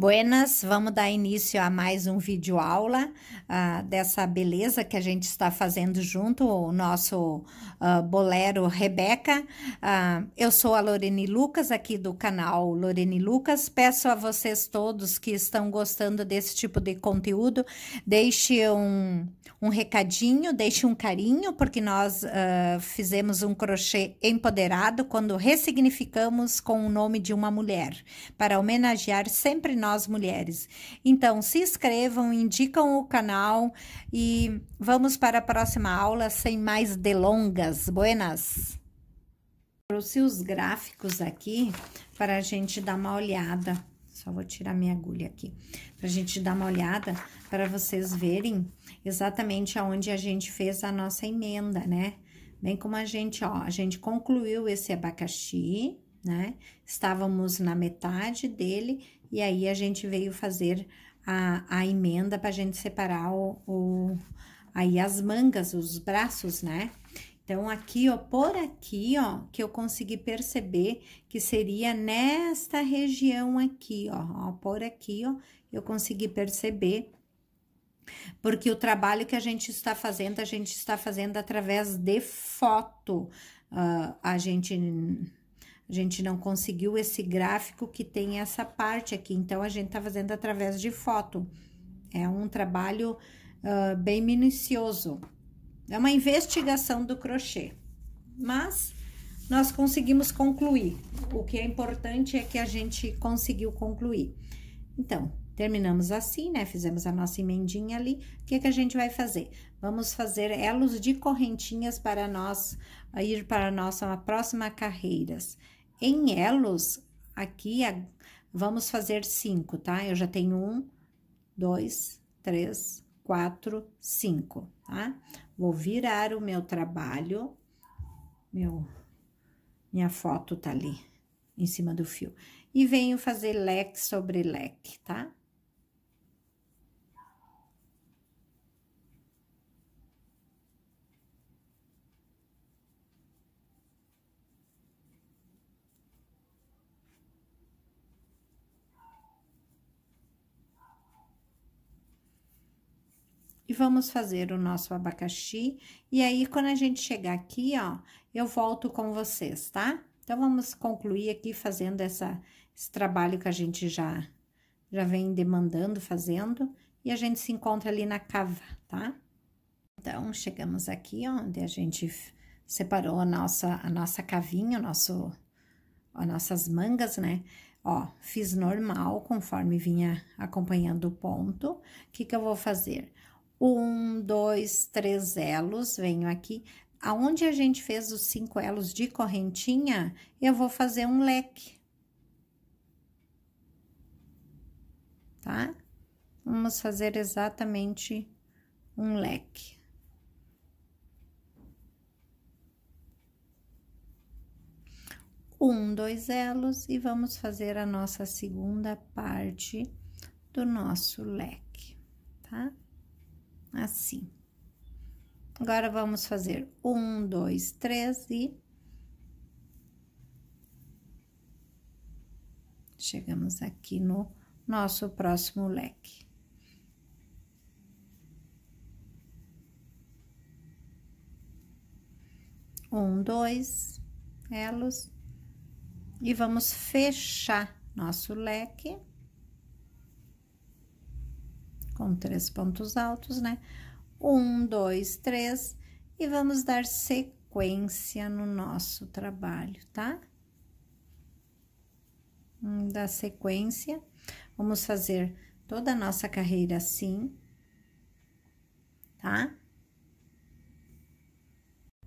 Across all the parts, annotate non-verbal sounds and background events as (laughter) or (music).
Buenas, vamos dar início a mais um vídeo aula uh, dessa beleza que a gente está fazendo junto, o nosso uh, bolero Rebeca. Uh, eu sou a Lorene Lucas, aqui do canal Lorene Lucas. Peço a vocês todos que estão gostando desse tipo de conteúdo, deixe um um recadinho, deixe um carinho, porque nós uh, fizemos um crochê empoderado quando ressignificamos com o nome de uma mulher, para homenagear sempre nós mulheres. Então, se inscrevam, indicam o canal e vamos para a próxima aula sem mais delongas. Buenas! Trouxe os gráficos aqui para a gente dar uma olhada. Só vou tirar minha agulha aqui, para a gente dar uma olhada, para vocês verem exatamente aonde a gente fez a nossa emenda, né? Bem como a gente, ó, a gente concluiu esse abacaxi, né? Estávamos na metade dele e aí a gente veio fazer a, a emenda para a gente separar o, o, aí as mangas, os braços, né? Então, aqui, ó, por aqui, ó, que eu consegui perceber que seria nesta região aqui, ó, ó por aqui, ó, eu consegui perceber porque o trabalho que a gente está fazendo, a gente está fazendo através de foto. Uh, a gente a gente não conseguiu esse gráfico que tem essa parte aqui, então a gente está fazendo através de foto. É um trabalho uh, bem minucioso. É uma investigação do crochê, mas nós conseguimos concluir. O que é importante é que a gente conseguiu concluir. Então, Terminamos assim, né? Fizemos a nossa emendinha ali. O que, é que a gente vai fazer? Vamos fazer elos de correntinhas para nós ir para a nossa próxima carreiras. Em elos, aqui vamos fazer cinco, tá? Eu já tenho um, dois, três, quatro, cinco, tá? Vou virar o meu trabalho. Meu, minha foto tá ali em cima do fio. E venho fazer leque sobre leque, tá? e vamos fazer o nosso abacaxi. E aí, quando a gente chegar aqui, ó, eu volto com vocês, tá? Então, vamos concluir aqui fazendo essa, esse trabalho que a gente já, já vem demandando, fazendo. E a gente se encontra ali na cava, tá? Então, chegamos aqui, ó, onde a gente separou a nossa, a nossa cavinha, o nosso, as nossas mangas, né? Ó, fiz normal, conforme vinha acompanhando o ponto. O que que eu vou fazer? um, dois, três elos, venho aqui. Aonde a gente fez os cinco elos de correntinha, eu vou fazer um leque. Tá? Vamos fazer exatamente um leque. Um, dois elos e vamos fazer a nossa segunda parte do nosso leque, tá? assim. Agora, vamos fazer um, dois, três e... Chegamos aqui no nosso próximo leque. Um, dois elos. E vamos fechar nosso leque com três pontos altos, né? Um, dois, três, e vamos dar sequência no nosso trabalho, tá? Da sequência, vamos fazer toda a nossa carreira assim, tá?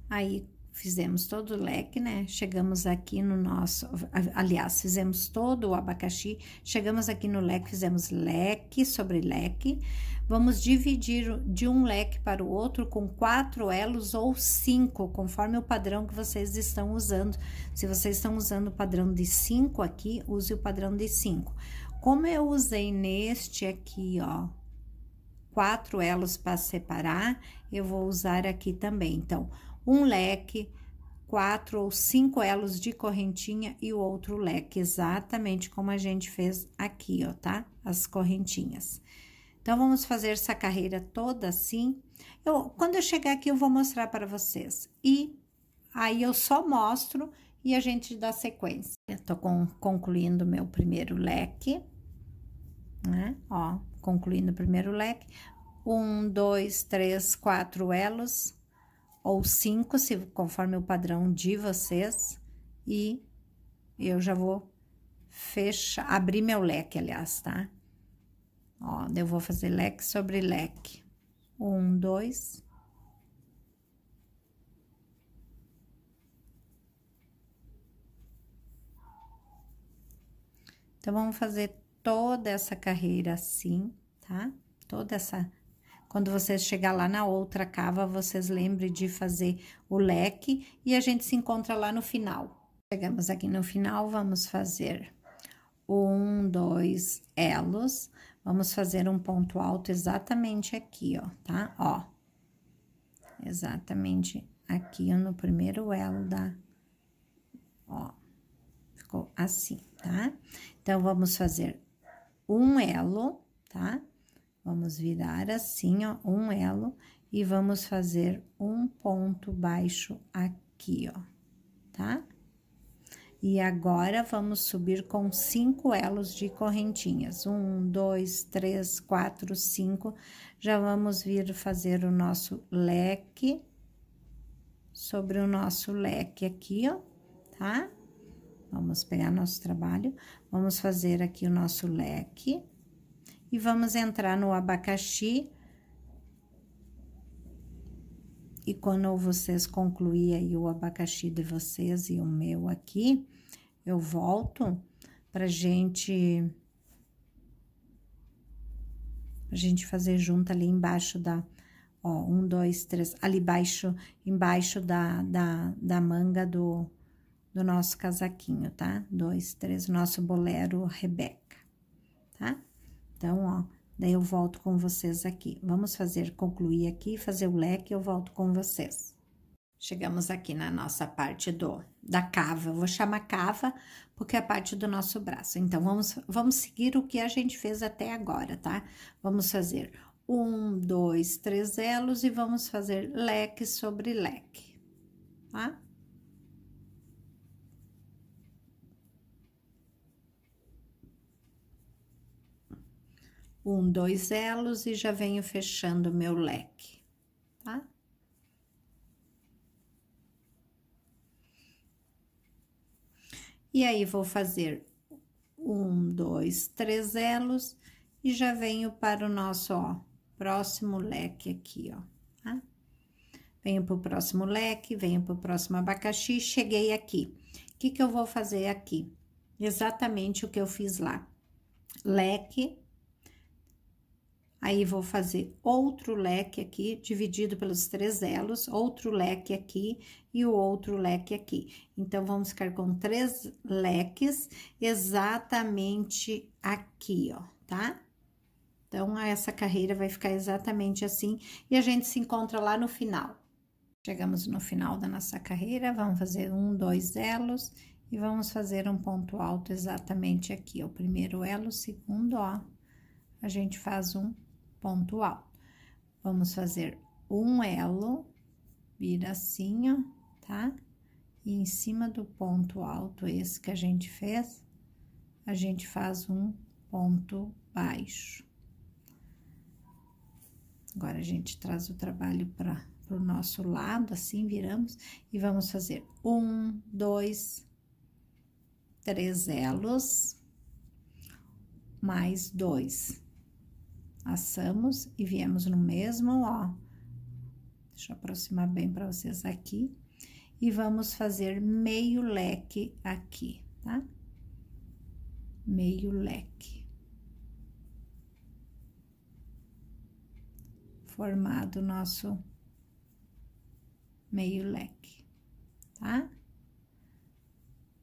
Aí, fizemos todo o leque, né? Chegamos aqui no nosso, aliás, fizemos todo o abacaxi, chegamos aqui no leque, fizemos leque sobre leque. Vamos dividir de um leque para o outro com quatro elos ou cinco, conforme o padrão que vocês estão usando. Se vocês estão usando o padrão de cinco aqui, use o padrão de cinco. Como eu usei neste aqui, ó, quatro elos para separar, eu vou usar aqui também. Então, um leque, quatro ou cinco elos de correntinha e o outro leque, exatamente como a gente fez aqui, ó, tá? As correntinhas. Então, vamos fazer essa carreira toda assim. Eu, quando eu chegar aqui, eu vou mostrar para vocês. E aí, eu só mostro e a gente dá sequência. Eu tô com, concluindo meu primeiro leque, né? Ó, concluindo o primeiro leque. Um, dois, três, quatro elos ou cinco, se conforme o padrão de vocês, e eu já vou fechar, abrir meu leque, aliás, tá? Ó, eu vou fazer leque sobre leque. Um, dois. Então, vamos fazer toda essa carreira assim, tá? Toda essa quando vocês chegar lá na outra cava, vocês lembrem de fazer o leque e a gente se encontra lá no final. Chegamos aqui no final, vamos fazer um, dois elos. Vamos fazer um ponto alto exatamente aqui, ó, tá? Ó, exatamente aqui no primeiro elo da, ó, ficou assim, tá? Então, vamos fazer um elo, tá? Vamos virar assim, ó, um elo e vamos fazer um ponto baixo aqui, ó, tá? E agora, vamos subir com cinco elos de correntinhas. Um, dois, três, quatro, cinco. Já vamos vir fazer o nosso leque sobre o nosso leque aqui, ó, tá? Vamos pegar nosso trabalho, vamos fazer aqui o nosso leque e vamos entrar no abacaxi. E quando vocês concluírem o abacaxi de vocês e o meu aqui, eu volto pra gente... A gente fazer junto ali embaixo da... Ó, um, dois, três, ali embaixo, embaixo da, da, da manga do, do nosso casaquinho, tá? Dois, três, nosso bolero Rebeca, tá? Então, ó, daí eu volto com vocês aqui. Vamos fazer, concluir aqui, fazer o leque, eu volto com vocês. Chegamos aqui na nossa parte do da cava, eu vou chamar cava porque é a parte do nosso braço. Então, vamos, vamos seguir o que a gente fez até agora, tá? Vamos fazer um, dois, três elos e vamos fazer leque sobre leque, tá? um, dois elos e já venho fechando o meu leque, tá? E aí, vou fazer um, dois, três elos e já venho para o nosso, ó, próximo leque aqui, ó, tá? Venho pro próximo leque, venho pro próximo abacaxi, cheguei aqui. O que que eu vou fazer aqui? Exatamente o que eu fiz lá. Leque, Aí, vou fazer outro leque aqui, dividido pelos três elos, outro leque aqui e o outro leque aqui. Então, vamos ficar com três leques exatamente aqui, ó, tá? Então, essa carreira vai ficar exatamente assim e a gente se encontra lá no final. Chegamos no final da nossa carreira, vamos fazer um, dois elos e vamos fazer um ponto alto exatamente aqui, ó, o primeiro elo, o segundo, ó, a gente faz um ponto alto. Vamos fazer um elo, vira assim, ó, tá? E em cima do ponto alto, esse que a gente fez, a gente faz um ponto baixo. Agora, a gente traz o trabalho para o nosso lado, assim, viramos, e vamos fazer um, dois, três elos, mais dois assamos e viemos no mesmo, ó. Deixa eu aproximar bem para vocês aqui. E vamos fazer meio leque aqui, tá? Meio leque. Formado o nosso meio leque, tá?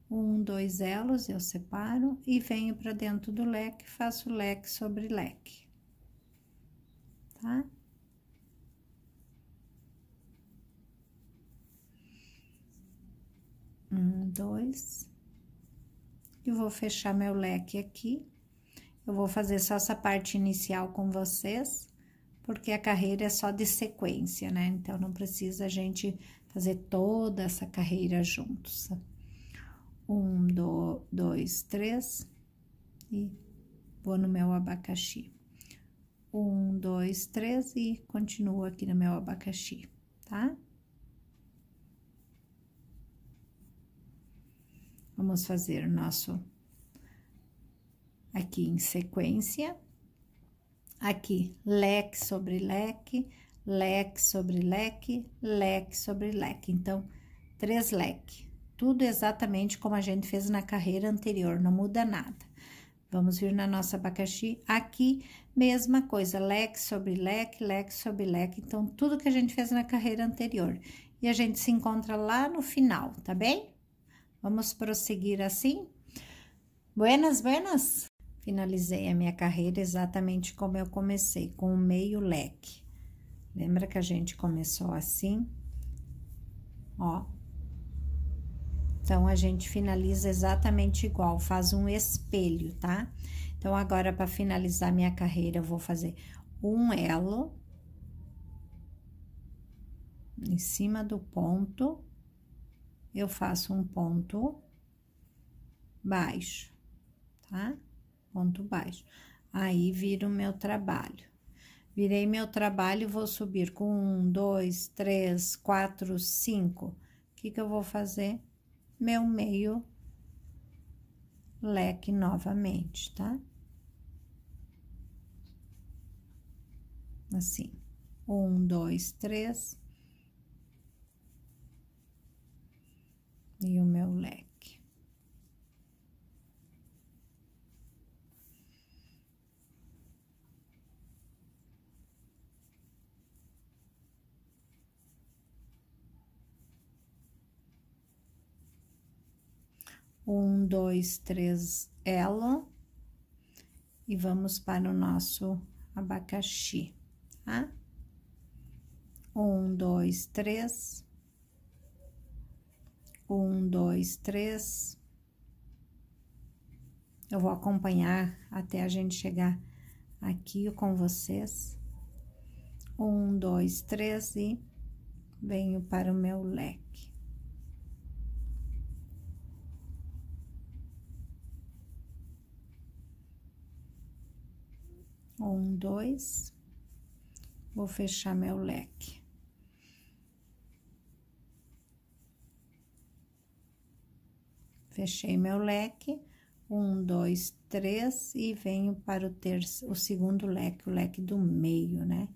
Um, dois elos eu separo e venho para dentro do leque, faço leque sobre leque tá? Um, dois. E vou fechar meu leque aqui. Eu vou fazer só essa parte inicial com vocês, porque a carreira é só de sequência, né? Então, não precisa a gente fazer toda essa carreira juntos. Um, do, dois, três. E vou no meu abacaxi um, dois, três e continuo aqui no meu abacaxi, tá? Vamos fazer o nosso aqui em sequência. Aqui, leque sobre leque, leque sobre leque, leque sobre leque. Então, três leque. Tudo exatamente como a gente fez na carreira anterior, não muda nada. Vamos vir na nossa abacaxi aqui, mesma coisa, leque sobre leque, leque sobre leque. Então, tudo que a gente fez na carreira anterior. E a gente se encontra lá no final, tá bem? Vamos prosseguir assim? Buenas, buenas! Finalizei a minha carreira exatamente como eu comecei, com o meio leque. Lembra que a gente começou assim? Ó, então, a gente finaliza exatamente igual, faz um espelho, tá? Então, agora, para finalizar minha carreira, eu vou fazer um elo em cima do ponto, eu faço um ponto baixo, tá? Ponto baixo. Aí, vira o meu trabalho. Virei meu trabalho, vou subir com um, dois, três, quatro, cinco. O que que eu vou fazer? meu meio leque novamente, tá? Assim, um, dois, três. E o meu leque. um, dois, três, elo. E vamos para o nosso abacaxi, tá? Um, dois, três. Um, dois, três. Eu vou acompanhar até a gente chegar aqui com vocês. Um, dois, três e venho para o meu leque. um, dois, vou fechar meu leque. Fechei meu leque, um, dois, três, e venho para o terceiro, o segundo leque, o leque do meio, né?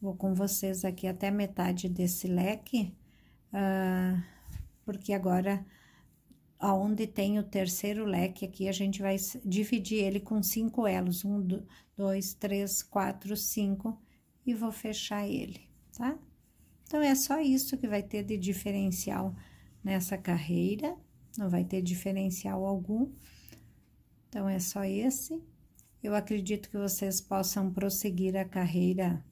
Vou com vocês aqui até metade desse leque, ah, porque agora aonde tem o terceiro leque aqui, a gente vai dividir ele com cinco elos, um, dois, três, quatro, cinco, e vou fechar ele, tá? Então, é só isso que vai ter de diferencial nessa carreira, não vai ter diferencial algum. Então, é só esse. Eu acredito que vocês possam prosseguir a carreira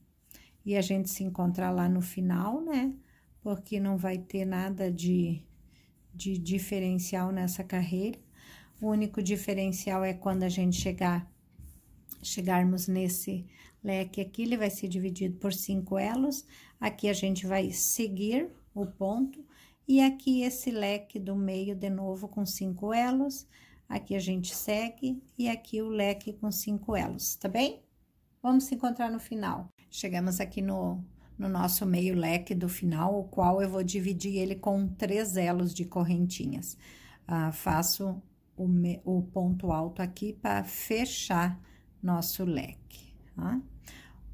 e a gente se encontrar lá no final, né? Porque não vai ter nada de de diferencial nessa carreira. O único diferencial é quando a gente chegar chegarmos nesse leque aqui, ele vai ser dividido por cinco elos. Aqui a gente vai seguir o ponto e aqui esse leque do meio de novo com cinco elos. Aqui a gente segue e aqui o leque com cinco elos, tá bem? Vamos se encontrar no final. Chegamos aqui no no nosso meio leque do final, o qual eu vou dividir ele com três elos de correntinhas. Ah, faço o, me, o, ponto alto aqui para fechar nosso leque, tá?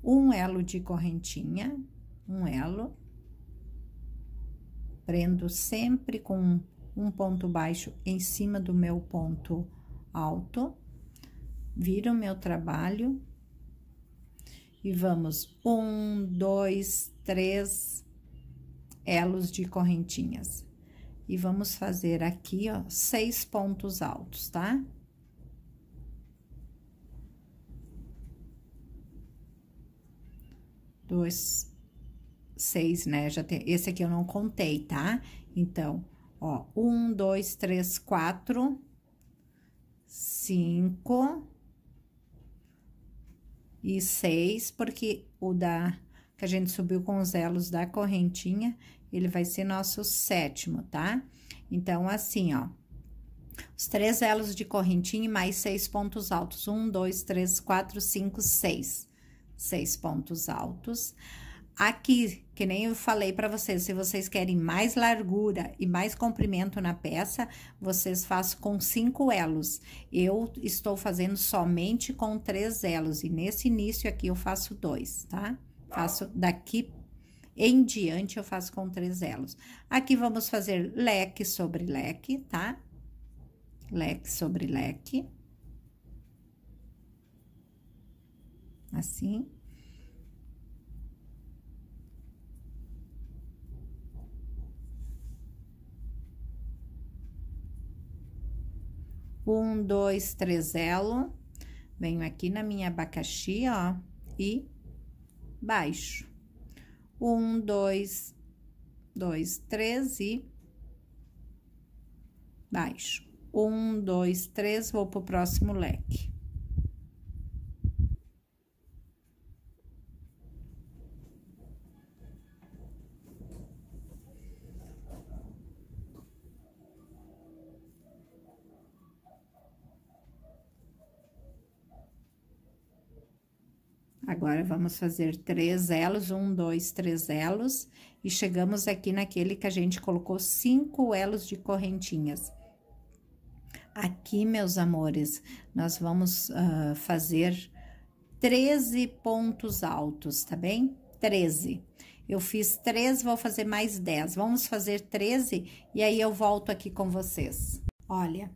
Um elo de correntinha, um elo, prendo sempre com um ponto baixo em cima do meu ponto alto, viro meu trabalho e vamos um, dois, três elos de correntinhas. E vamos fazer aqui, ó, seis pontos altos, tá? Dois, seis, né? Já tem, esse aqui eu não contei, tá? Então, ó, um, dois, três, quatro, cinco e seis, porque o da que a gente subiu com os elos da correntinha, ele vai ser nosso sétimo, tá? Então, assim, ó, os três elos de correntinha mais seis pontos altos. Um, dois, três, quatro, cinco, seis. Seis pontos altos. Aqui, que nem eu falei para vocês, se vocês querem mais largura e mais comprimento na peça, vocês fazem com cinco elos. Eu estou fazendo somente com três elos e nesse início aqui eu faço dois, tá? Faço daqui em diante eu faço com três elos. Aqui vamos fazer leque sobre leque, tá? Leque sobre leque. Assim. Um, dois, três elo. Venho aqui na minha abacaxi, ó, e baixo. Um, dois, dois, três e baixo. Um, dois, três, vou pro próximo leque. Agora, vamos fazer três elos, um, dois, três elos, e chegamos aqui naquele que a gente colocou cinco elos de correntinhas. Aqui, meus amores, nós vamos uh, fazer 13 pontos altos, tá bem? 13. Eu fiz 13, vou fazer mais 10. Vamos fazer 13 e aí eu volto aqui com vocês. Olha,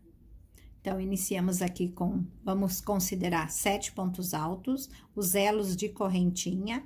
então, iniciamos aqui com, vamos considerar sete pontos altos, os elos de correntinha,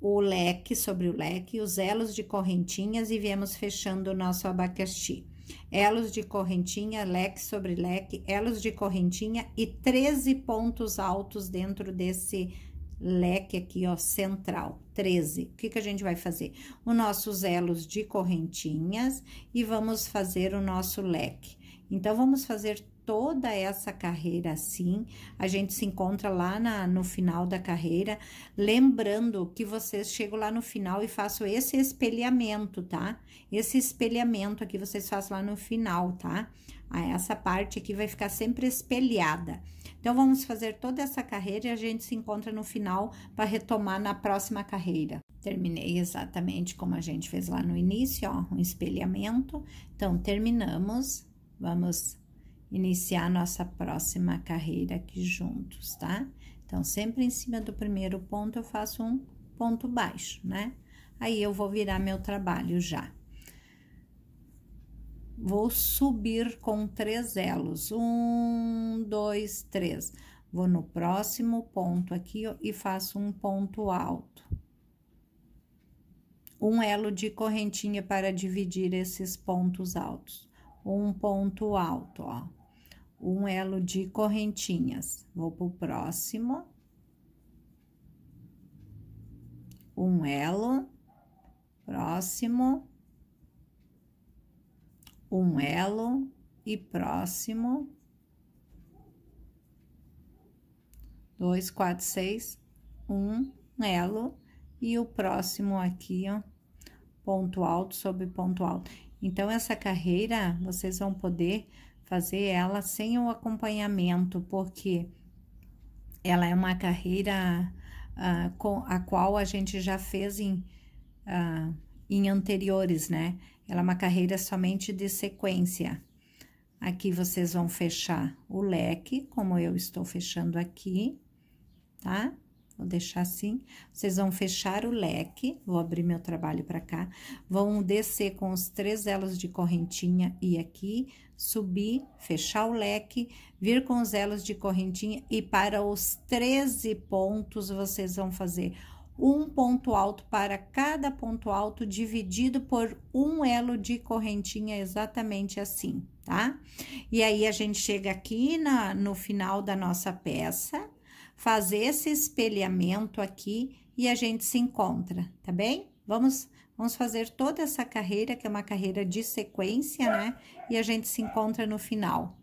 o leque sobre o leque, os elos de correntinhas e viemos fechando o nosso abacaxi. Elos de correntinha, leque sobre leque, elos de correntinha e 13 pontos altos dentro desse leque aqui, ó, central, 13. O que, que a gente vai fazer? Os nossos elos de correntinhas e vamos fazer o nosso leque. Então, vamos fazer toda essa carreira assim. A gente se encontra lá na, no final da carreira. Lembrando que vocês chegam lá no final e façam esse espelhamento, tá? Esse espelhamento aqui vocês façam lá no final, tá? Ah, essa parte aqui vai ficar sempre espelhada. Então, vamos fazer toda essa carreira e a gente se encontra no final para retomar na próxima carreira. Terminei exatamente como a gente fez lá no início, ó, um espelhamento. Então, terminamos. Vamos iniciar nossa próxima carreira aqui juntos, tá? Então, sempre em cima do primeiro ponto, eu faço um ponto baixo, né? Aí, eu vou virar meu trabalho já. Vou subir com três elos. Um, dois, três. Vou no próximo ponto aqui e faço um ponto alto. Um elo de correntinha para dividir esses pontos altos. Um ponto alto, ó um elo de correntinhas. Vou pro próximo. Um elo, próximo. Um elo e próximo. Dois, quatro, seis, um elo e o próximo aqui, ó, ponto alto sobre ponto alto. Então, essa carreira, vocês vão poder fazer ela sem o acompanhamento, porque ela é uma carreira uh, com a qual a gente já fez em, uh, em anteriores, né? Ela é uma carreira somente de sequência. Aqui vocês vão fechar o leque, como eu estou fechando aqui, tá? Vou deixar assim. Vocês vão fechar o leque, vou abrir meu trabalho para cá. Vão descer com os três elos de correntinha e aqui, subir, fechar o leque, vir com os elos de correntinha e para os 13 pontos vocês vão fazer um ponto alto para cada ponto alto dividido por um elo de correntinha exatamente assim, tá? E aí a gente chega aqui na, no final da nossa peça fazer esse espelhamento aqui e a gente se encontra, tá bem? Vamos, vamos fazer toda essa carreira, que é uma carreira de sequência, né? E a gente se encontra no final.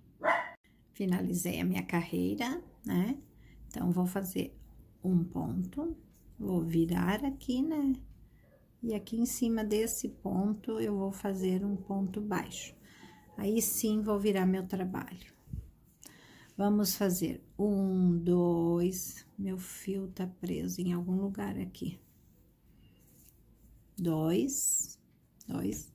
Finalizei a minha carreira, né? Então, vou fazer um ponto, vou virar aqui, né? E aqui em cima desse ponto, eu vou fazer um ponto baixo. Aí sim, vou virar meu trabalho. Vamos fazer um, dois, meu fio tá preso em algum lugar aqui. Dois, dois,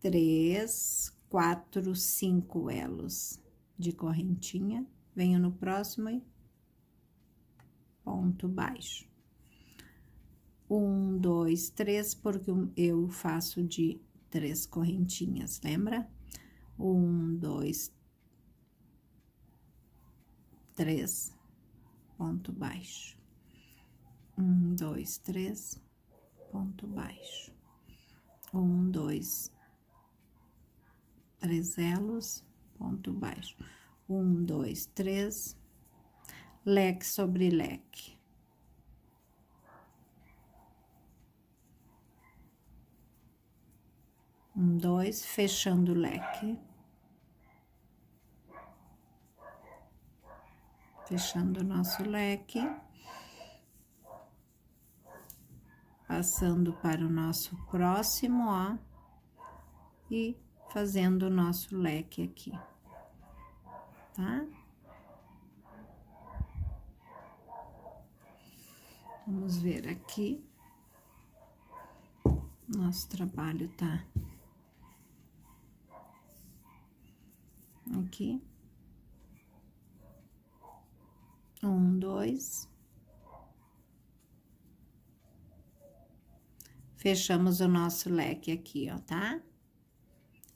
três, quatro, cinco elos de correntinha. Venho no próximo e ponto baixo. Um, dois, três, porque eu faço de três correntinhas, lembra? Um, dois, três, ponto baixo. Um, dois, três, ponto baixo. Um, dois, três elos, ponto baixo. Um, dois, três, leque sobre leque. Um, dois, fechando o leque. fechando o nosso leque, passando para o nosso próximo, ó, e fazendo o nosso leque aqui, tá? Vamos ver aqui. Nosso trabalho tá aqui. Um, dois. Fechamos o nosso leque aqui, ó, tá?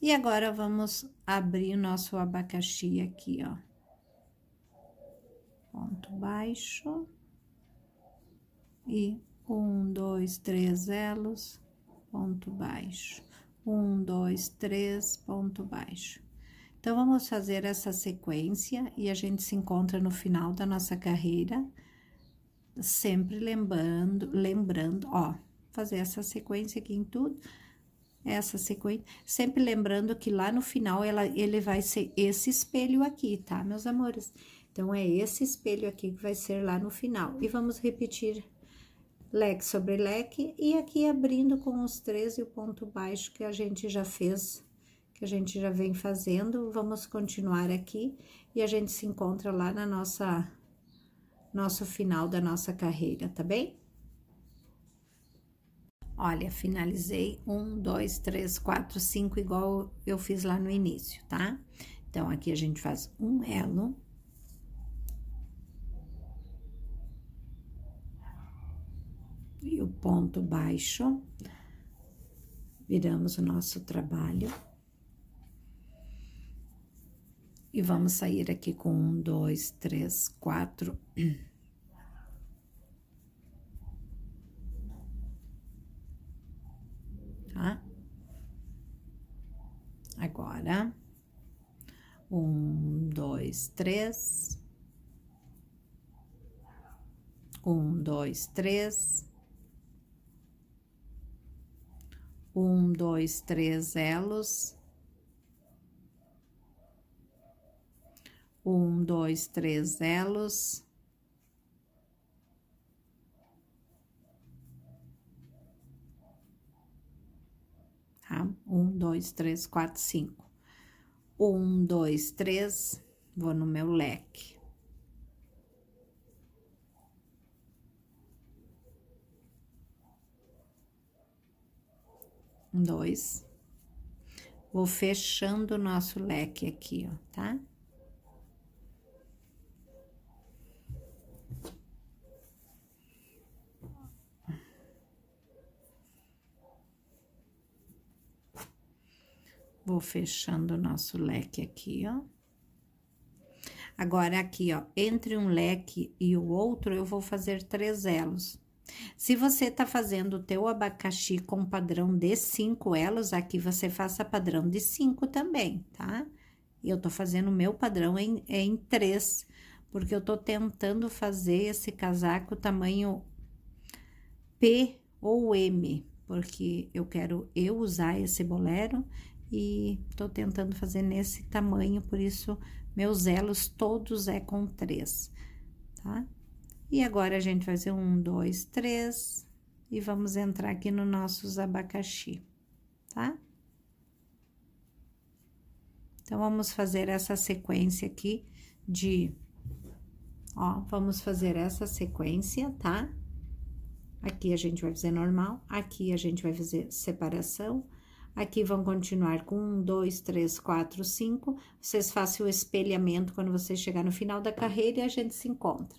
E agora, vamos abrir o nosso abacaxi aqui, ó. Ponto baixo. E um, dois, três elos, ponto baixo. Um, dois, três, ponto baixo. Então, vamos fazer essa sequência e a gente se encontra no final da nossa carreira, sempre lembrando, lembrando, ó, fazer essa sequência aqui em tudo, essa sequência, sempre lembrando que lá no final ela, ele vai ser esse espelho aqui, tá, meus amores? Então, é esse espelho aqui que vai ser lá no final. E vamos repetir leque sobre leque, e aqui abrindo com os três e o ponto baixo que a gente já fez que a gente já vem fazendo. Vamos continuar aqui e a gente se encontra lá na nossa nosso final da nossa carreira, tá bem? Olha, finalizei um, dois, três, quatro, cinco, igual eu fiz lá no início, tá? Então, aqui a gente faz um elo. E o ponto baixo. Viramos o nosso trabalho. E vamos sair aqui com um, dois, três, quatro. (clears throat) Tá? Agora, um, dois, três. Um, dois, três. Um, dois, três elos. um, dois, três elos. Tá? Um, dois, três, quatro, cinco. Um, dois, três, vou no meu leque. Um, dois. Vou fechando o nosso leque aqui, ó, tá? Vou fechando o nosso leque aqui, ó. Agora, aqui, ó, entre um leque e o outro, eu vou fazer três elos. Se você tá fazendo o teu abacaxi com padrão de cinco elos, aqui você faça padrão de cinco também, tá? Eu tô fazendo o meu padrão em, em três, porque eu tô tentando fazer esse casaco tamanho P ou M, porque eu quero eu usar esse bolero e tô tentando fazer nesse tamanho, por isso meus elos todos é com três, tá? E agora a gente vai fazer um, dois, três e vamos entrar aqui nos nossos abacaxi, tá? Então, vamos fazer essa sequência aqui de, ó, vamos fazer essa sequência, tá? Aqui a gente vai fazer normal, aqui a gente vai fazer separação, Aqui vão continuar com um, dois, três, quatro, cinco. Vocês façam o espelhamento quando você chegar no final da carreira e a gente se encontra.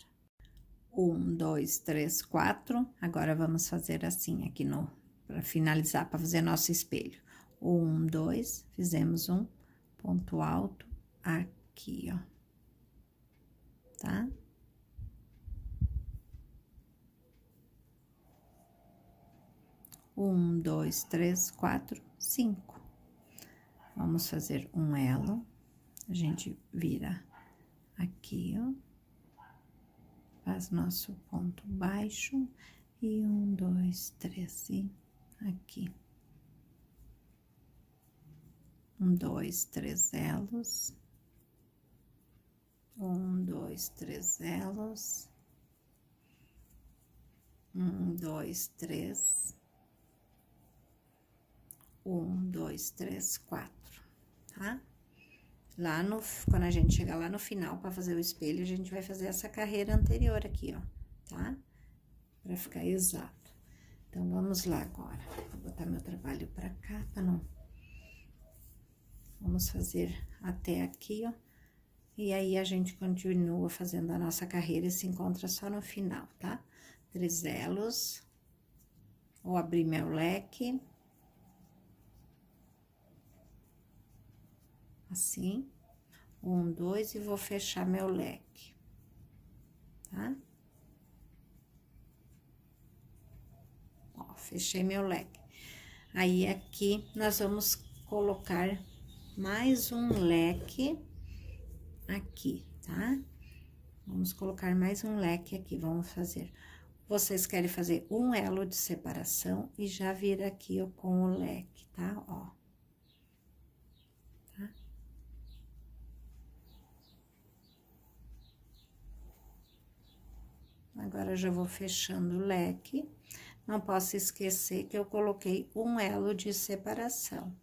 Um, dois, três, quatro. Agora vamos fazer assim aqui no para finalizar, para fazer nosso espelho. Um, dois, fizemos um ponto alto aqui, ó. Tá? Um, dois, três, quatro cinco. Vamos fazer um elo, a gente vira aqui, ó, faz nosso ponto baixo e um, dois, três, e aqui. Um, dois, três elos. Um, dois, três elos. Um, dois, três. Um, dois, três, quatro, tá? Lá no, quando a gente chegar lá no final para fazer o espelho, a gente vai fazer essa carreira anterior aqui, ó, tá? Para ficar exato. Então, vamos lá agora. Vou botar meu trabalho para cá, para não... Vamos fazer até aqui, ó. E aí, a gente continua fazendo a nossa carreira e se encontra só no final, tá? elos. ou abrir meu leque... assim, um, dois, e vou fechar meu leque, tá? Ó, fechei meu leque. Aí, aqui, nós vamos colocar mais um leque aqui, tá? Vamos colocar mais um leque aqui, vamos fazer... Vocês querem fazer um elo de separação e já vir aqui ó, com o leque, tá? Ó. Agora, já vou fechando o leque. Não posso esquecer que eu coloquei um elo de separação,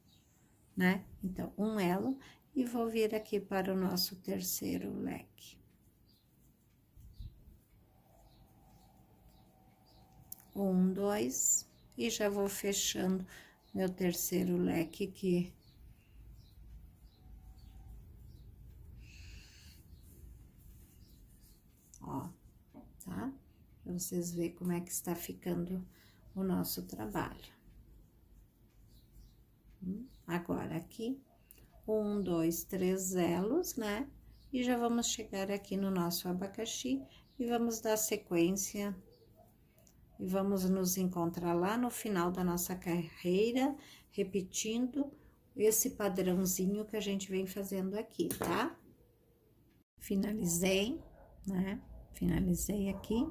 né? Então, um elo e vou vir aqui para o nosso terceiro leque. Um, dois, e já vou fechando meu terceiro leque que tá? Pra vocês verem como é que está ficando o nosso trabalho. Hum, agora, aqui, um, dois, três elos, né? E já vamos chegar aqui no nosso abacaxi e vamos dar sequência e vamos nos encontrar lá no final da nossa carreira, repetindo esse padrãozinho que a gente vem fazendo aqui, tá? Finalizei, né? Finalizei aqui.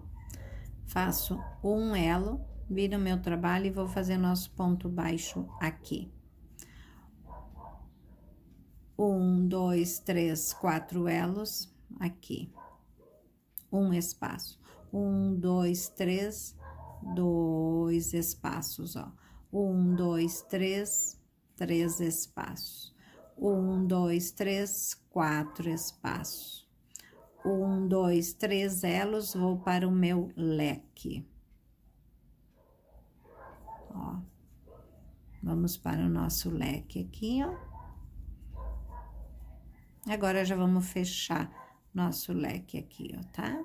Faço um elo, viro o meu trabalho e vou fazer nosso ponto baixo aqui. Um, dois, três, quatro elos aqui. Um espaço. Um, dois, três, dois espaços, ó. Um, dois, três, três espaços. Um, dois, três, quatro espaços um, dois, três elos, vou para o meu leque. Ó, vamos para o nosso leque aqui, ó. Agora já vamos fechar nosso leque aqui, ó, tá?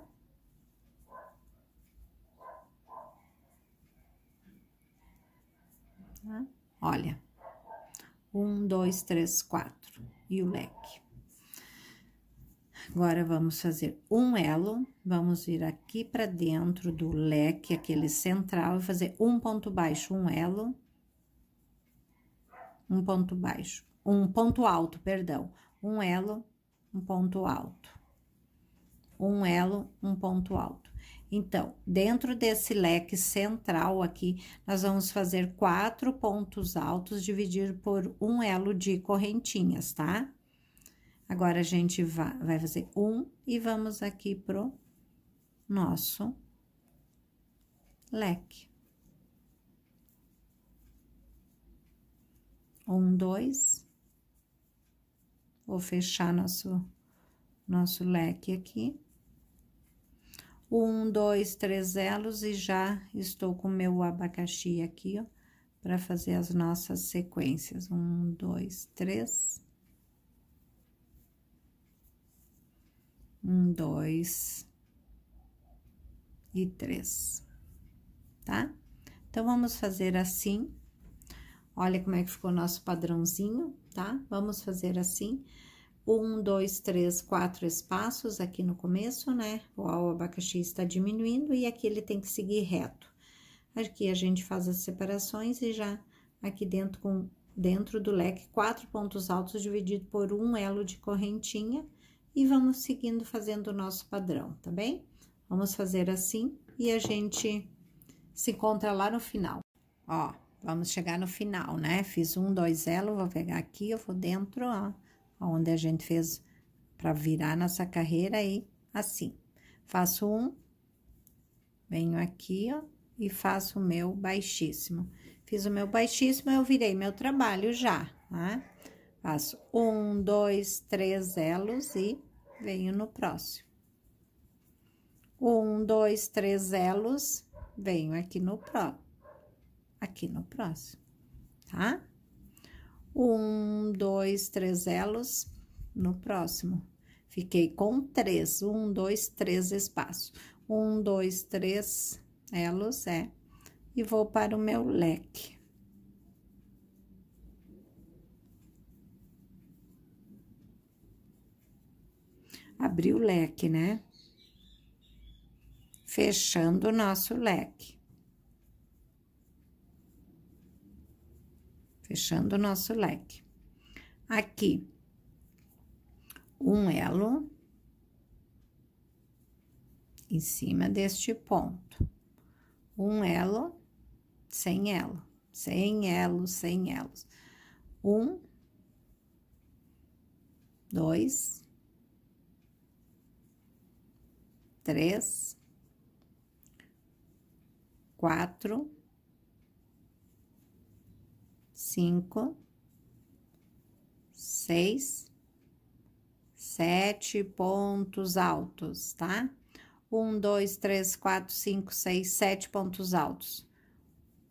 tá? Olha, um, dois, três, quatro, e o leque. Agora, vamos fazer um elo, vamos vir aqui para dentro do leque, aquele central, e fazer um ponto baixo, um elo, um ponto baixo, um ponto alto, perdão, um elo, um ponto alto, um elo, um ponto alto. Então, dentro desse leque central aqui, nós vamos fazer quatro pontos altos, dividir por um elo de correntinhas, tá? Agora, a gente vai fazer um e vamos aqui pro nosso leque. Um, dois. Vou fechar nosso, nosso leque aqui. Um, dois, três elos e já estou com meu abacaxi aqui, ó, para fazer as nossas sequências. Um, dois, três. um, dois e três, tá? Então, vamos fazer assim. Olha como é que ficou o nosso padrãozinho, tá? Vamos fazer assim. Um, dois, três, quatro espaços aqui no começo, né? O abacaxi está diminuindo e aqui ele tem que seguir reto. Aqui a gente faz as separações e já aqui dentro com dentro do leque, quatro pontos altos dividido por um elo de correntinha e vamos seguindo fazendo o nosso padrão, tá bem? Vamos fazer assim e a gente se encontra lá no final. Ó, vamos chegar no final, né? Fiz um, dois elo, vou pegar aqui, eu vou dentro, ó, onde a gente fez para virar nossa carreira aí, assim. Faço um, venho aqui, ó, e faço o meu baixíssimo. Fiz o meu baixíssimo, eu virei meu trabalho já, tá? Faço um, dois, três elos e venho no próximo. Um, dois, três elos, venho aqui no pró, aqui no próximo, tá? Um, dois, três elos no próximo. Fiquei com três, um, dois, três espaços. Um, dois, três elos, é. E vou para o meu leque. abrir o leque, né? Fechando o nosso leque. Fechando o nosso leque. Aqui, um elo em cima deste ponto. Um elo, sem elo, sem elo, sem elos. Um, dois, três, quatro, cinco, seis, sete pontos altos, tá? Um, dois, três, quatro, cinco, seis, sete pontos altos.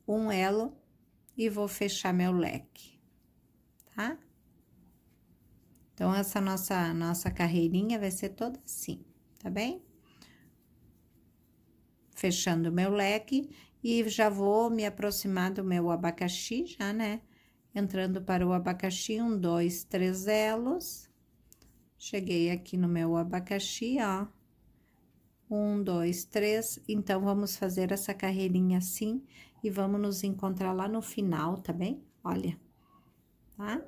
Um elo e vou fechar meu leque, tá? Então, essa nossa, nossa carreirinha vai ser toda assim, tá bem? fechando meu leque e já vou me aproximar do meu abacaxi já, né? Entrando para o abacaxi, um, dois, três elos. Cheguei aqui no meu abacaxi, ó. Um, dois, três. Então, vamos fazer essa carreirinha assim e vamos nos encontrar lá no final, tá bem? Olha, tá?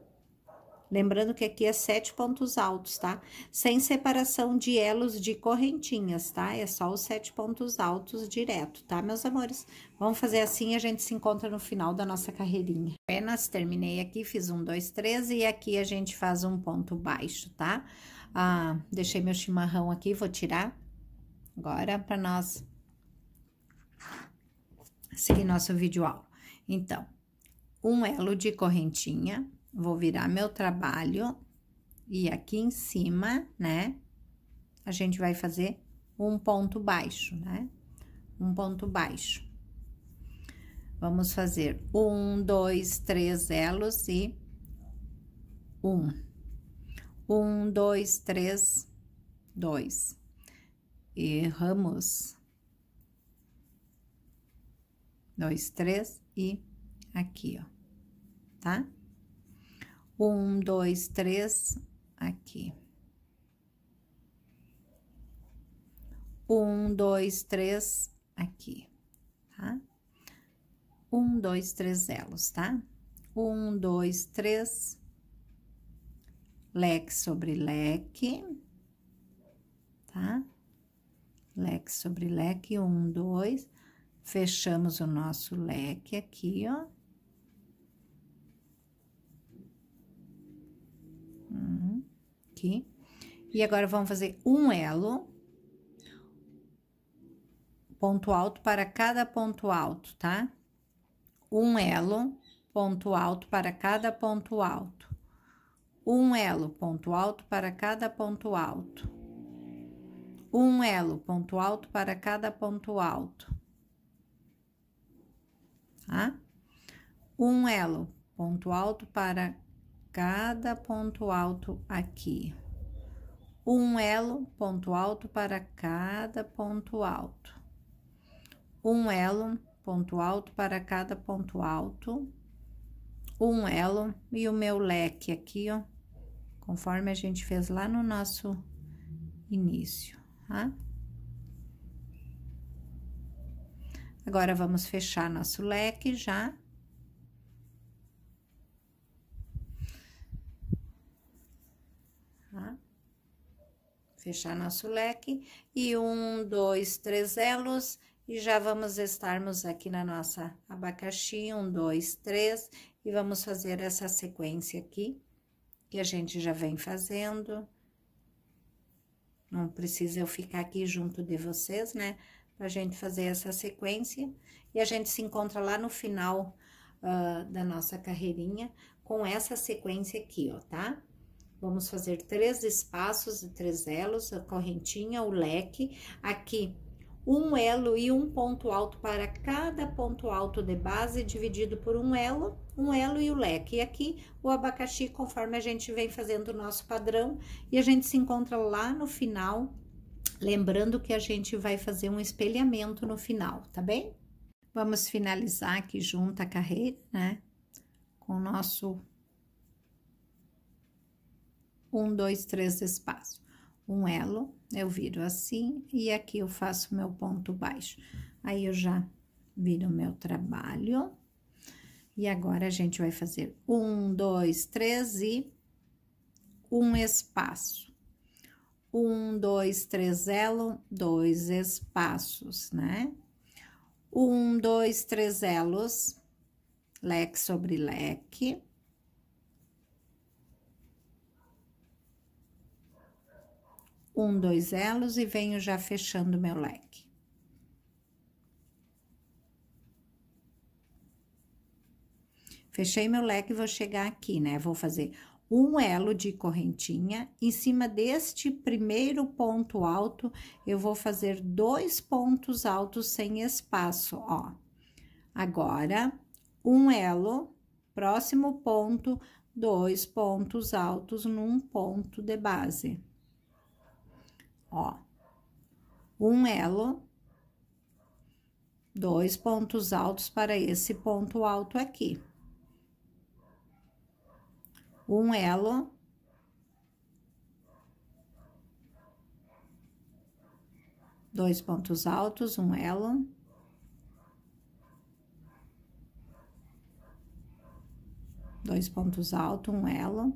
Lembrando que aqui é sete pontos altos, tá? Sem separação de elos de correntinhas, tá? É só os sete pontos altos direto, tá, meus amores? Vamos fazer assim e a gente se encontra no final da nossa carreirinha. Apenas terminei aqui, fiz um, dois, três e aqui a gente faz um ponto baixo, tá? Ah, deixei meu chimarrão aqui, vou tirar agora para nós seguir nosso vídeo aula. Então, um elo de correntinha vou virar meu trabalho e aqui em cima, né, a gente vai fazer um ponto baixo, né? Um ponto baixo. Vamos fazer um, dois, três elos e um. Um, dois, três, dois. Erramos. Dois, três e aqui, ó, tá? Um, dois, três, aqui. Um, dois, três, aqui, tá? Um, dois, três elos, tá? Um, dois, três, leque sobre leque, tá? Leque sobre leque, um, dois, fechamos o nosso leque aqui, ó aqui. E agora vamos fazer um elo. Ponto alto para cada ponto alto, tá? Um elo, ponto alto para cada ponto alto. Um elo, ponto alto para cada ponto alto. Um elo, ponto alto para cada ponto alto. Tá? Um elo, ponto alto para cada ponto alto aqui. Um elo, ponto alto para cada ponto alto. Um elo, ponto alto para cada ponto alto. Um elo e o meu leque aqui, ó, conforme a gente fez lá no nosso início, tá? Agora, vamos fechar nosso leque já fechar nosso leque, e um, dois, três elos, e já vamos estarmos aqui na nossa abacaxi, um, dois, três, e vamos fazer essa sequência aqui, que a gente já vem fazendo. Não precisa eu ficar aqui junto de vocês, né? Pra gente fazer essa sequência, e a gente se encontra lá no final uh, da nossa carreirinha com essa sequência aqui, ó, tá? Vamos fazer três espaços e três elos, a correntinha, o leque. Aqui, um elo e um ponto alto para cada ponto alto de base, dividido por um elo, um elo e o leque. E aqui, o abacaxi, conforme a gente vem fazendo o nosso padrão. E a gente se encontra lá no final, lembrando que a gente vai fazer um espelhamento no final, tá bem? Vamos finalizar aqui junto a carreira, né? Com o nosso um, dois, três espaços. Um elo, eu viro assim, e aqui eu faço meu ponto baixo. Aí, eu já viro meu trabalho. E agora, a gente vai fazer um, dois, três e um espaço. Um, dois, três elo, dois espaços, né? Um, dois, três elos, leque sobre leque. um, dois elos e venho já fechando meu leque. Fechei meu leque e vou chegar aqui, né? Vou fazer um elo de correntinha. Em cima deste primeiro ponto alto, eu vou fazer dois pontos altos sem espaço, ó. Agora, um elo, próximo ponto, dois pontos altos num ponto de base ó, um elo, dois pontos altos para esse ponto alto aqui. Um elo, dois pontos altos, um elo. Dois pontos altos, um elo.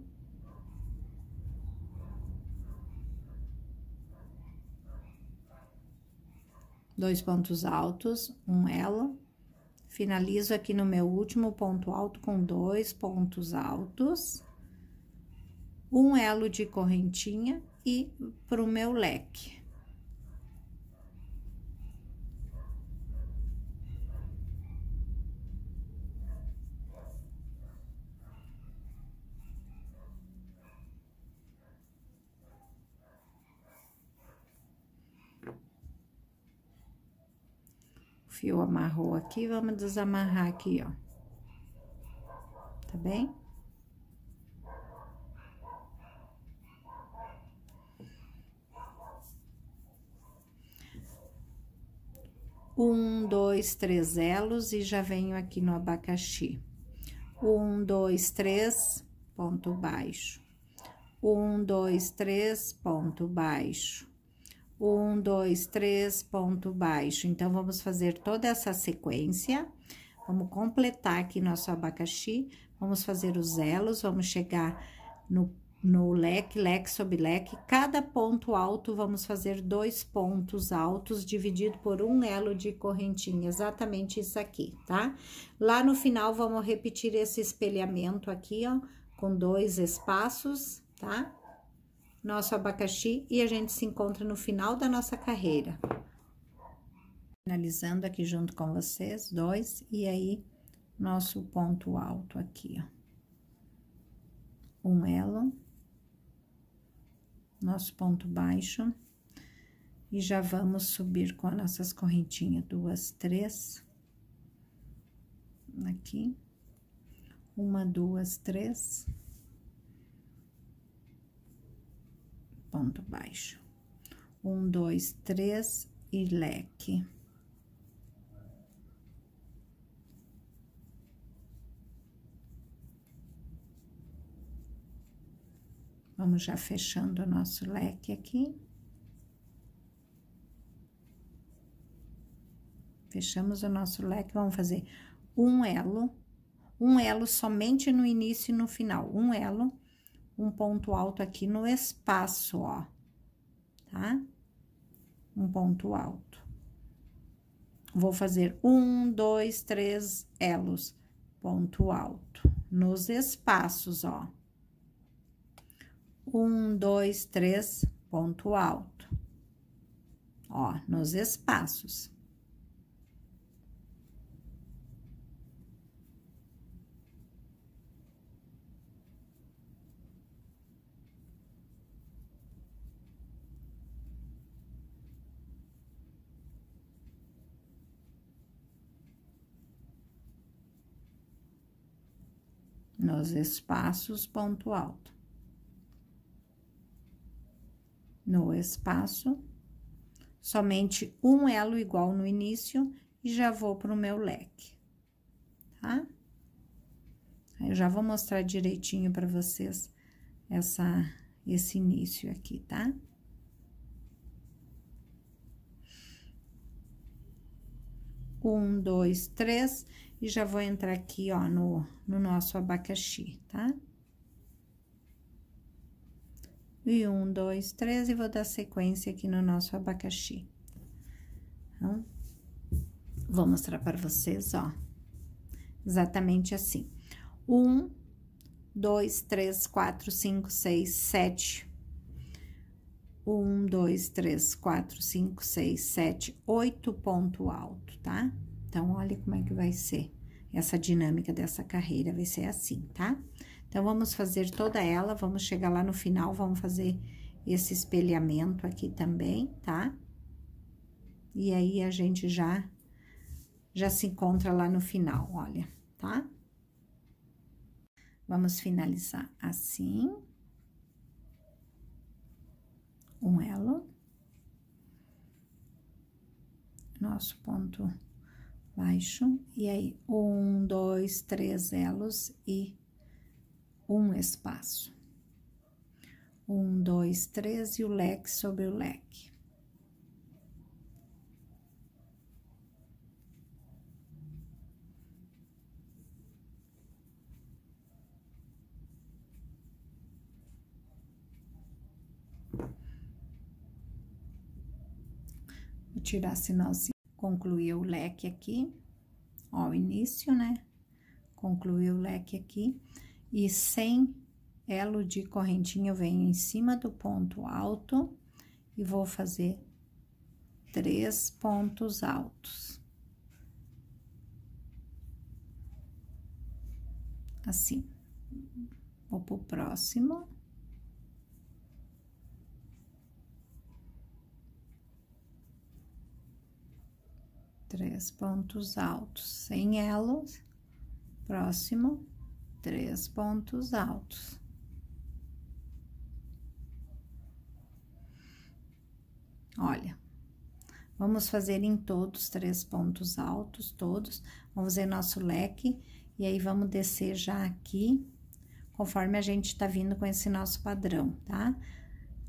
dois pontos altos, um elo. Finalizo aqui no meu último ponto alto com dois pontos altos, um elo de correntinha e pro meu leque. fio amarrou aqui, vamos desamarrar aqui, ó. Tá bem? Um, dois, três elos e já venho aqui no abacaxi. Um, dois, três, ponto baixo. Um, dois, três, ponto baixo um, dois, três, ponto baixo. Então, vamos fazer toda essa sequência. Vamos completar aqui nosso abacaxi, vamos fazer os elos, vamos chegar no, no leque, leque sob leque. Cada ponto alto, vamos fazer dois pontos altos, dividido por um elo de correntinha, exatamente isso aqui, tá? Lá no final, vamos repetir esse espelhamento aqui, ó, com dois espaços, tá? nosso abacaxi e a gente se encontra no final da nossa carreira. Finalizando aqui junto com vocês, dois, e aí nosso ponto alto aqui, ó. Um elo, nosso ponto baixo, e já vamos subir com as nossas correntinhas, duas, três, aqui, uma, duas, três ponto baixo. Um, dois, três e leque. Vamos já fechando o nosso leque aqui. Fechamos o nosso leque, vamos fazer um elo, um elo somente no início e no final, um elo um ponto alto aqui no espaço, ó, tá? Um ponto alto. Vou fazer um, dois, três elos, ponto alto, nos espaços, ó. Um, dois, três, ponto alto, ó, nos espaços. nos espaços ponto alto. No espaço, somente um elo igual no início e já vou para o meu leque, tá? Eu já vou mostrar direitinho para vocês essa, esse início aqui, tá? Um, dois, três, e já vou entrar aqui, ó, no, no nosso abacaxi, tá? E um, dois, três, e vou dar sequência aqui no nosso abacaxi. Então, vou mostrar para vocês, ó, exatamente assim. Um, dois, três, quatro, cinco, seis, sete, um, dois, três, quatro, cinco, seis, sete, oito ponto alto, tá? Então, olha como é que vai ser essa dinâmica dessa carreira, vai ser assim, tá? Então, vamos fazer toda ela, vamos chegar lá no final, vamos fazer esse espelhamento aqui também, tá? E aí, a gente já, já se encontra lá no final, olha, tá? Vamos finalizar assim um elo, nosso ponto baixo, e aí um, dois, três elos e um espaço. Um, dois, três e o leque sobre o leque. Vou tirar sinalzinho. Concluiu o leque aqui, ó, o início, né? Concluiu o leque aqui. E sem elo de correntinha, eu venho em cima do ponto alto e vou fazer três pontos altos. Assim. Vou pro próximo. três pontos altos sem elos, próximo, três pontos altos. Olha, vamos fazer em todos três pontos altos, todos, vamos fazer nosso leque, e aí vamos descer já aqui, conforme a gente tá vindo com esse nosso padrão, tá? Tá?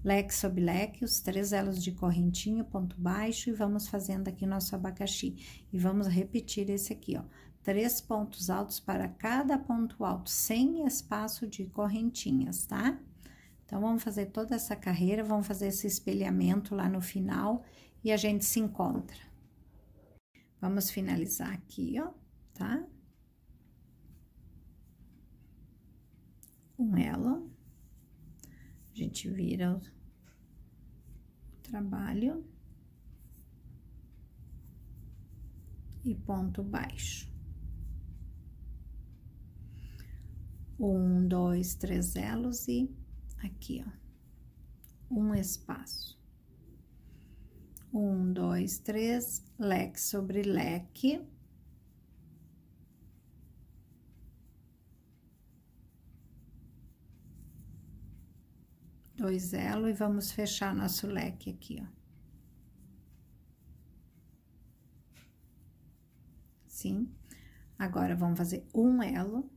leque sobre leque, os três elos de correntinha, ponto baixo, e vamos fazendo aqui nosso abacaxi. E vamos repetir esse aqui, ó. Três pontos altos para cada ponto alto, sem espaço de correntinhas, tá? Então, vamos fazer toda essa carreira, vamos fazer esse espelhamento lá no final e a gente se encontra. Vamos finalizar aqui, ó, tá? Um elo. A gente vira o trabalho e ponto baixo. Um, dois, três elos e aqui, ó, um espaço. Um, dois, três, leque sobre leque dois elo e vamos fechar nosso leque aqui, ó. Sim. Agora, vamos fazer um elo,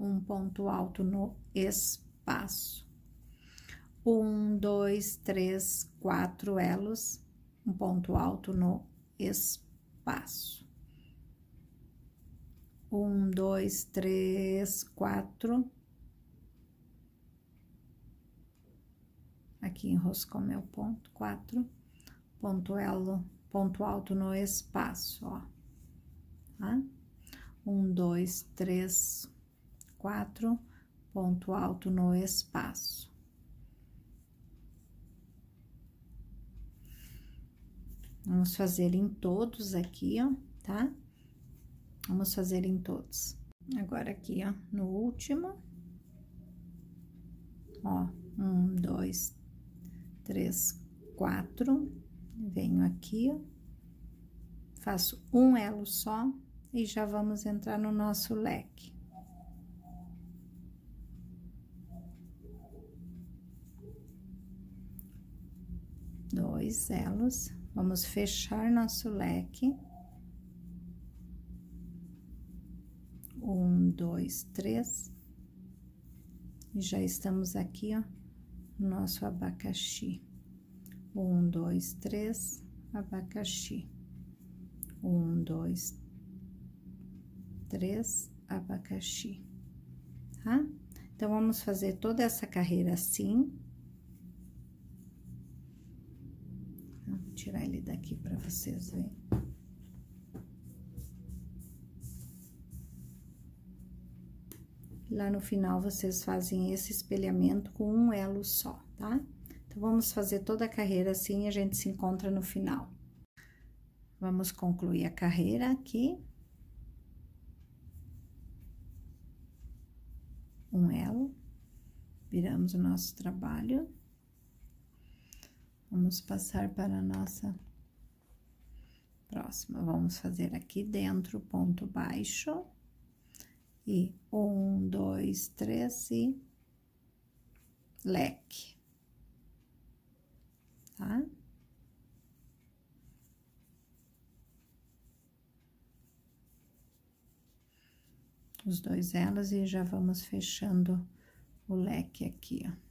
um ponto alto no espaço. Um, dois, três, quatro elos, um ponto alto no espaço. Um, dois, três, quatro, aqui enroscou meu ponto, quatro, ponto elo, ponto alto no espaço, ó, tá? Um, dois, três, quatro, ponto alto no espaço. Vamos fazer em todos aqui, ó, tá? Vamos fazer em todos. Agora aqui, ó, no último. Ó, um, dois, três, quatro, venho aqui, faço um elo só e já vamos entrar no nosso leque. Dois elos, vamos fechar nosso leque. Um, dois, três. E já estamos aqui, ó, nosso abacaxi. Um, dois, três, abacaxi. Um, dois, três, abacaxi, tá? Então, vamos fazer toda essa carreira assim. Vou tirar ele daqui para vocês verem. lá no final vocês fazem esse espelhamento com um elo só, tá? Então, vamos fazer toda a carreira assim e a gente se encontra no final. Vamos concluir a carreira aqui. Um elo, viramos o nosso trabalho. Vamos passar para a nossa próxima. Vamos fazer aqui dentro, ponto baixo. E um, dois, três e leque. Tá? Os dois elas e já vamos fechando o leque aqui, ó.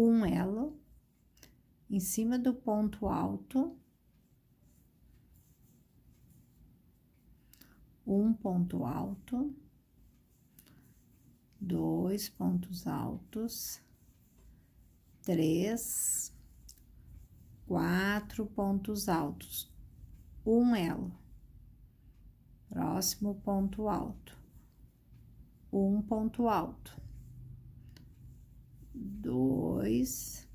um elo em cima do ponto alto um ponto alto, dois pontos altos, três, quatro pontos altos, um elo, próximo ponto alto, um ponto alto, dois,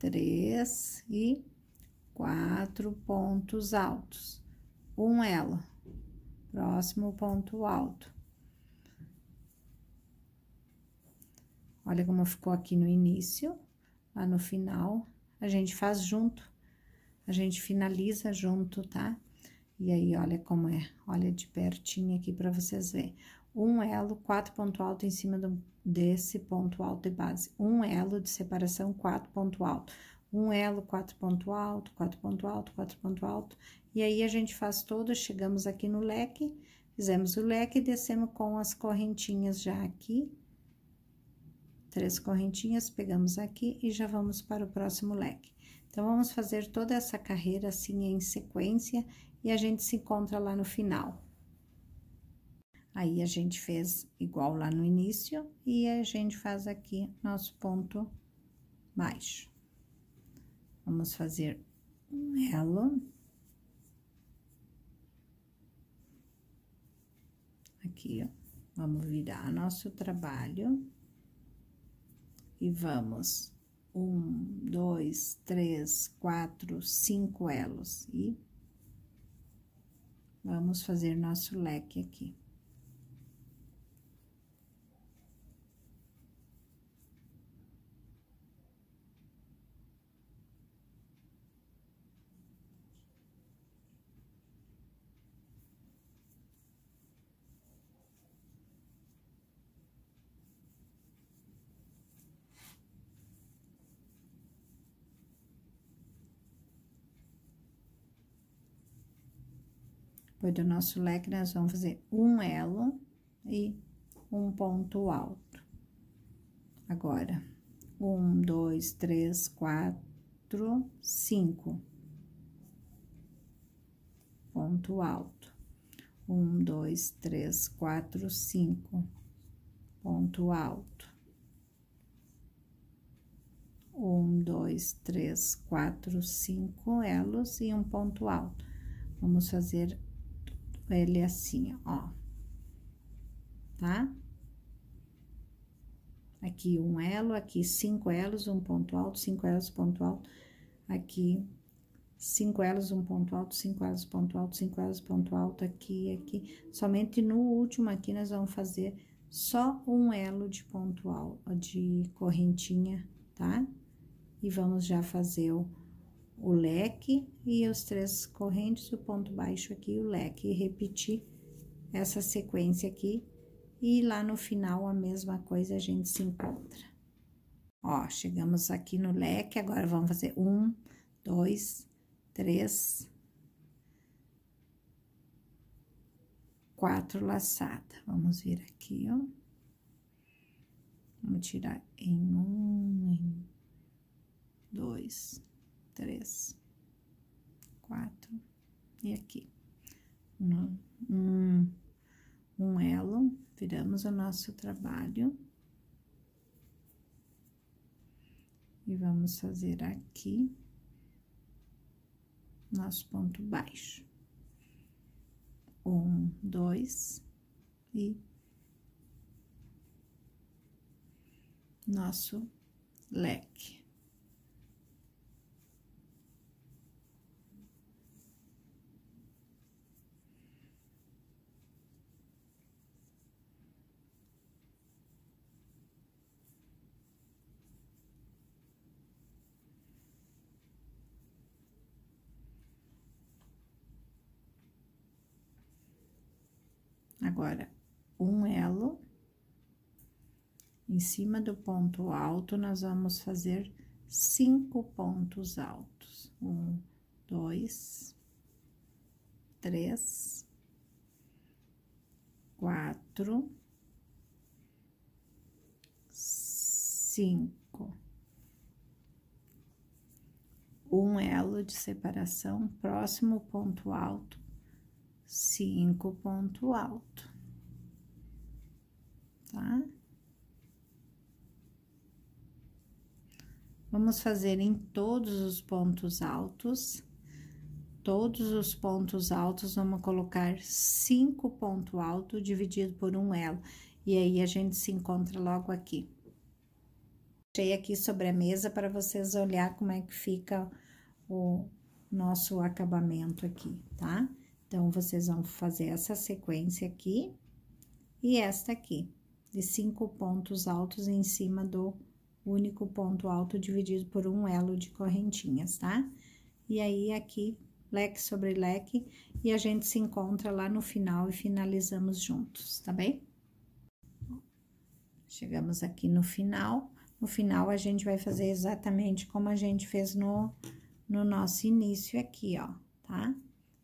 três e quatro pontos altos um elo. Próximo ponto alto. Olha como ficou aqui no início, lá no final, a gente faz junto, a gente finaliza junto, tá? E aí, olha como é, olha de pertinho aqui para vocês verem. Um elo, quatro ponto alto em cima do, desse ponto alto de base. Um elo de separação, quatro ponto alto. Um elo, quatro ponto alto, quatro ponto alto, quatro ponto alto. E aí, a gente faz todo, chegamos aqui no leque, fizemos o leque e descemos com as correntinhas já aqui. Três correntinhas, pegamos aqui e já vamos para o próximo leque. Então, vamos fazer toda essa carreira assim em sequência e a gente se encontra lá no final. Aí, a gente fez igual lá no início e a gente faz aqui nosso ponto baixo. Vamos fazer um elo aqui, ó. Vamos virar nosso trabalho. E vamos um, dois, três, quatro, cinco elos. E vamos fazer nosso leque aqui. Depois do nosso leque, nós vamos fazer um elo e um ponto alto. Agora, um, dois, três, quatro, cinco. Ponto alto. Um, dois, três, quatro, cinco. Ponto alto. Um, dois, três, quatro, cinco elos e um ponto alto. Vamos fazer pele assim, ó. Tá? Aqui um elo, aqui cinco elos, um ponto alto, cinco elos, ponto alto. Aqui cinco elos, um ponto alto, cinco elos, ponto alto, cinco elos, ponto alto, aqui, aqui. Somente no último aqui nós vamos fazer só um elo de ponto alto, de correntinha, tá? E vamos já fazer o o leque e os três correntes, o ponto baixo aqui, o leque, e repetir essa sequência aqui, e lá no final a mesma coisa a gente se encontra. Ó, chegamos aqui no leque, agora vamos fazer um, dois, três, quatro laçada. Vamos vir aqui, ó. Vamos tirar em um, em dois, três, quatro, e aqui. Um, um, um elo, viramos o nosso trabalho. E vamos fazer aqui nosso ponto baixo. Um, dois e nosso leque. Agora, um elo. Em cima do ponto alto, nós vamos fazer cinco pontos altos. Um, dois, três, quatro, cinco. Um elo de separação, próximo ponto alto, cinco ponto alto, tá? Vamos fazer em todos os pontos altos, todos os pontos altos, vamos colocar cinco ponto alto dividido por um elo, e aí a gente se encontra logo aqui. Deixei aqui sobre a mesa para vocês olhar como é que fica o nosso acabamento aqui, tá? Então, vocês vão fazer essa sequência aqui e esta aqui, de cinco pontos altos em cima do único ponto alto dividido por um elo de correntinhas, tá? E aí, aqui, leque sobre leque, e a gente se encontra lá no final e finalizamos juntos, tá bem? Chegamos aqui no final. No final, a gente vai fazer exatamente como a gente fez no, no nosso início aqui, ó, tá? Tá?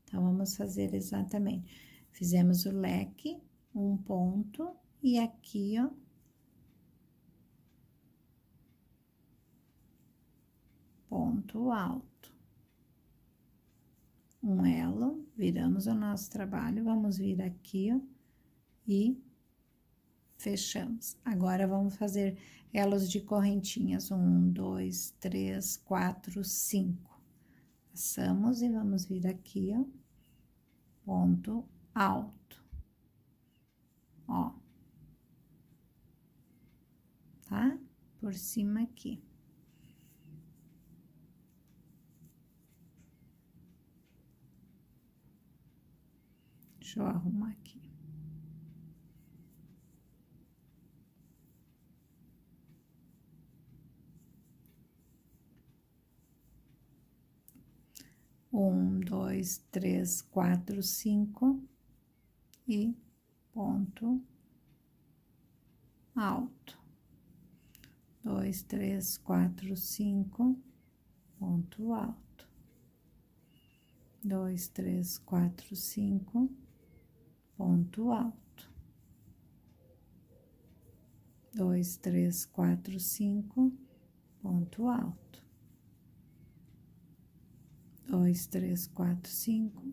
Então, vamos fazer exatamente. Fizemos o leque, um ponto, e aqui, ó. Ponto alto. Um elo, viramos o nosso trabalho, vamos vir aqui, ó, e fechamos. Agora, vamos fazer elos de correntinhas. Um, dois, três, quatro, cinco. Passamos e vamos vir aqui, ó, ponto alto. Ó. Tá? Por cima aqui. Deixa eu arrumar aqui. um, dois, três, quatro, cinco e ponto alto. Dois, três, quatro, cinco, ponto alto. Dois, três, quatro, cinco, ponto alto. Dois, três, quatro, cinco, ponto alto dois, três, quatro, cinco.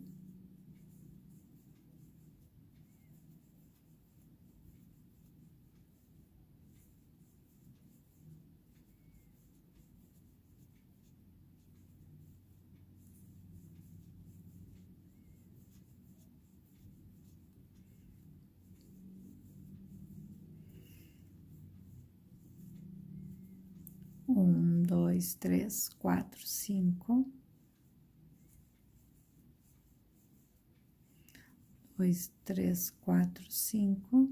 Um, dois, três, quatro, cinco. dois, três, quatro, cinco.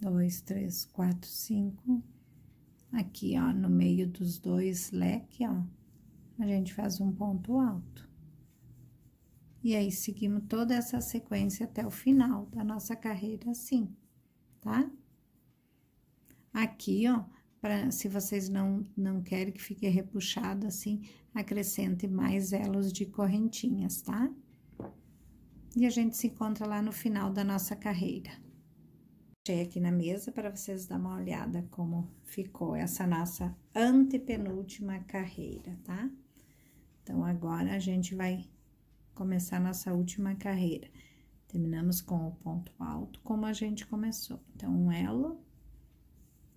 Dois, três, quatro, cinco. Aqui, ó, no meio dos dois leque, ó, a gente faz um ponto alto. E aí, seguimos toda essa sequência até o final da nossa carreira assim, tá? Aqui, ó, para se vocês não, não querem que fique repuxado assim, acrescente mais elos de correntinhas, tá? E a gente se encontra lá no final da nossa carreira. Deixei aqui na mesa para vocês dar uma olhada como ficou essa nossa antepenúltima carreira, tá? Então, agora a gente vai começar a nossa última carreira. Terminamos com o ponto alto, como a gente começou. Então, um elo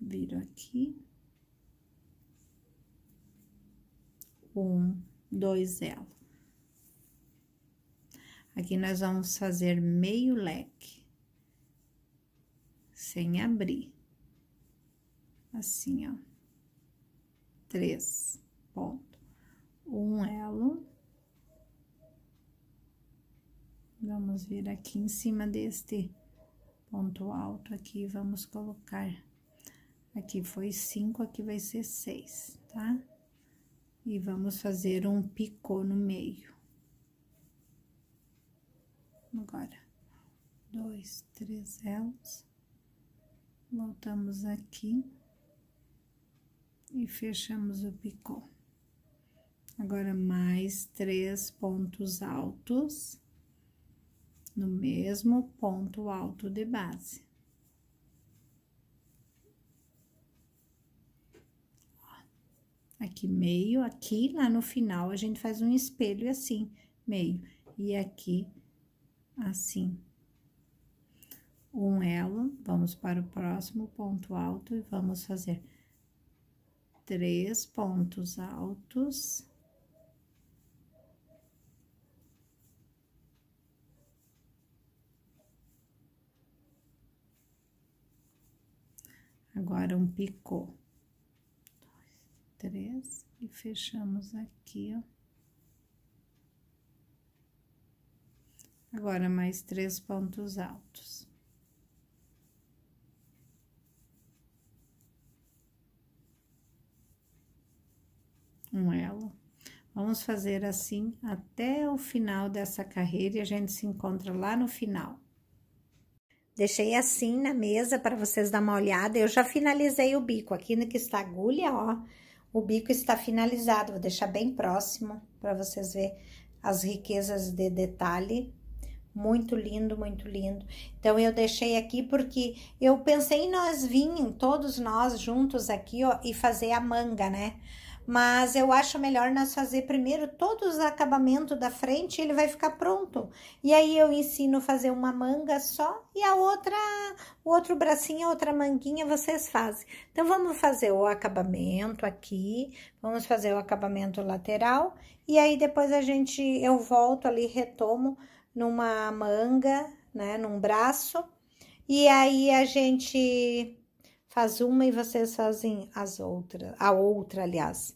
viro aqui. Um, dois elo. Aqui nós vamos fazer meio leque, sem abrir. Assim, ó. Três, ponto. Um elo. Vamos vir aqui em cima deste ponto alto aqui, vamos colocar Aqui foi cinco, aqui vai ser seis, tá? E vamos fazer um picô no meio. Agora, dois, três elos. Voltamos aqui. E fechamos o picô. Agora, mais três pontos altos no mesmo ponto alto de base. aqui meio, aqui lá no final a gente faz um espelho assim, meio, e aqui assim. Um elo, vamos para o próximo ponto alto e vamos fazer três pontos altos. Agora um picô três e fechamos aqui, ó. Agora, mais três pontos altos. Um elo. Vamos fazer assim até o final dessa carreira e a gente se encontra lá no final. Deixei assim na mesa para vocês dar uma olhada. Eu já finalizei o bico aqui no que está agulha, ó. O bico está finalizado, vou deixar bem próximo para vocês verem as riquezas de detalhe. Muito lindo, muito lindo. Então, eu deixei aqui porque eu pensei em nós virem, todos nós juntos aqui, ó, e fazer a manga, né? mas eu acho melhor nós fazer primeiro todos os acabamentos da frente, ele vai ficar pronto. E aí eu ensino fazer uma manga só e a outra, o outro bracinho, a outra manguinha vocês fazem. Então vamos fazer o acabamento aqui, vamos fazer o acabamento lateral e aí depois a gente eu volto ali retomo numa manga, né, num braço. E aí a gente faz uma e vocês fazem as outras, a outra, aliás.